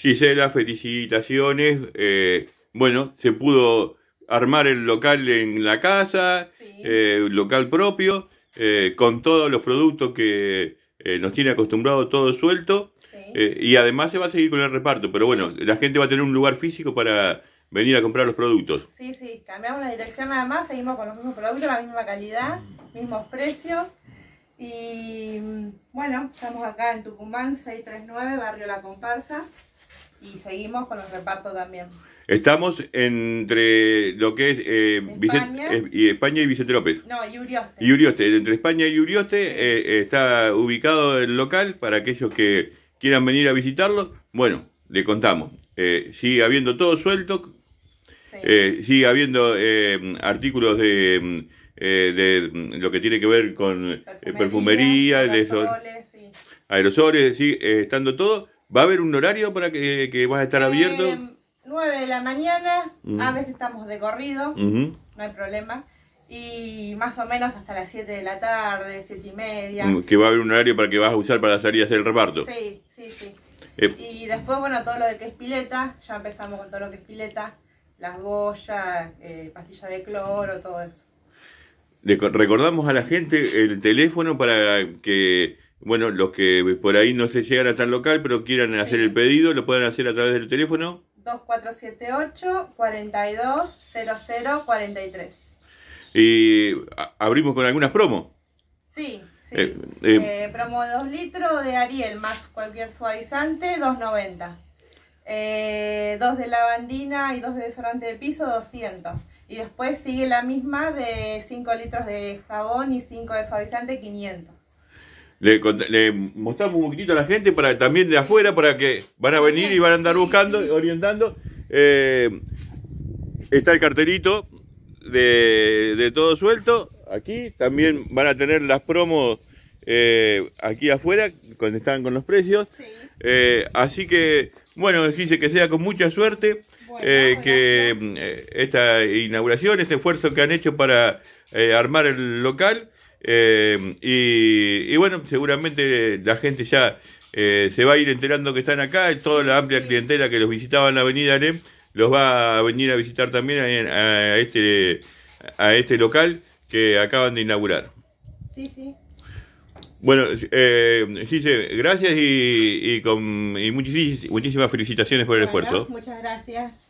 Gisela, felicitaciones. Eh, bueno, se pudo armar el local en la casa, eh, local propio, eh, con todos los productos que nos tiene acostumbrado todo suelto. y además se va a seguir con el reparto, pero bueno, la gente va a tener un lugar físico para venir a comprar los productos. Sí, sí, cambiamos la dirección nada más, seguimos con los mismos productos, la misma calidad, mm. mismos precios. Y mm, bueno, estamos acá en Tucumán, 639, Barrio La Comparsa y seguimos con los repartos también. Estamos entre lo que es, eh, España. Eh, y Vicente López. No, y Urioste. Entre España y Urioste eh, eh, está ubicado el local para aquellos que quieran venir a visitarlo. Bueno, le contamos. sigue habiendo todo suelto. sigue habiendo artículos de, de, lo que tiene que ver con perfumería, aerosoles, de sí. aerosoles, sigue estando todo ¿Va a haber un horario para que, vas a estar eh, abierto? 9 de la mañana, mm. a veces estamos de corrido, no hay problema. Y más o menos hasta las 7 de la tarde, 7 y media. Mm, que va a haber un horario para que vas a usar para las a del reparto. Sí, sí, sí. Eh, y después, bueno, todo lo de que es pileta, ya empezamos con todo lo que es pileta, las boyas, eh, pastillas de cloro, todo eso. recordamos a la gente el teléfono para que bueno, los que por ahí no se llegan a tan local, pero quieran hacer el pedido, lo pueden hacer a través del teléfono. 2478-420043. ¿Y abrimos con algunas promos? Sí. sí. Eh, eh, eh, promo 2 litros de Ariel, más cualquier suavizante, 2.90. Eh, dos de lavandina y dos de desodorante de piso, 200. Y después sigue la misma de 5 litros de jabón y 5 de suavizante, 500. Le, le, mostramos un poquito a la gente para también de afuera, para que van a venir y van a andar buscando, orientando. Eh, está el carterito de, todo suelto. Aquí también van a tener las promos eh, aquí afuera, cuando están con los precios. Eh, así que, bueno, dice que sea con mucha suerte. que esta inauguración, este esfuerzo que han hecho para armar el local, eh, y, bueno, seguramente la gente ya eh, se va a ir enterando que están acá. Toda la amplia clientela que los visitaba en la Avenida los va a venir a visitar también a, este, a este local que acaban de inaugurar. Sí, sí. Bueno, eh, gracias y, con, y muchísimas felicitaciones por el esfuerzo. Muchas gracias.